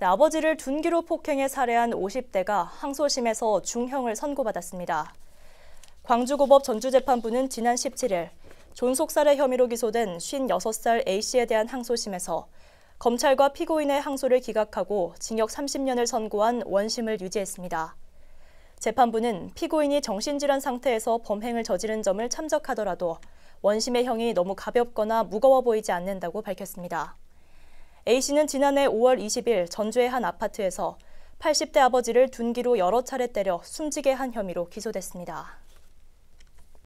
네, 아버지를 둔기로 폭행해 살해한 50대가 항소심에서 중형을 선고받았습니다. 광주고법 전주재판부는 지난 17일 존속살해 혐의로 기소된 56살 A씨에 대한 항소심에서 검찰과 피고인의 항소를 기각하고 징역 30년을 선고한 원심을 유지했습니다. 재판부는 피고인이 정신질환 상태에서 범행을 저지른 점을 참작하더라도 원심의 형이 너무 가볍거나 무거워 보이지 않는다고 밝혔습니다. A씨는 지난해 5월 20일 전주의 한 아파트에서 80대 아버지를 둔기로 여러 차례 때려 숨지게 한 혐의로 기소됐습니다.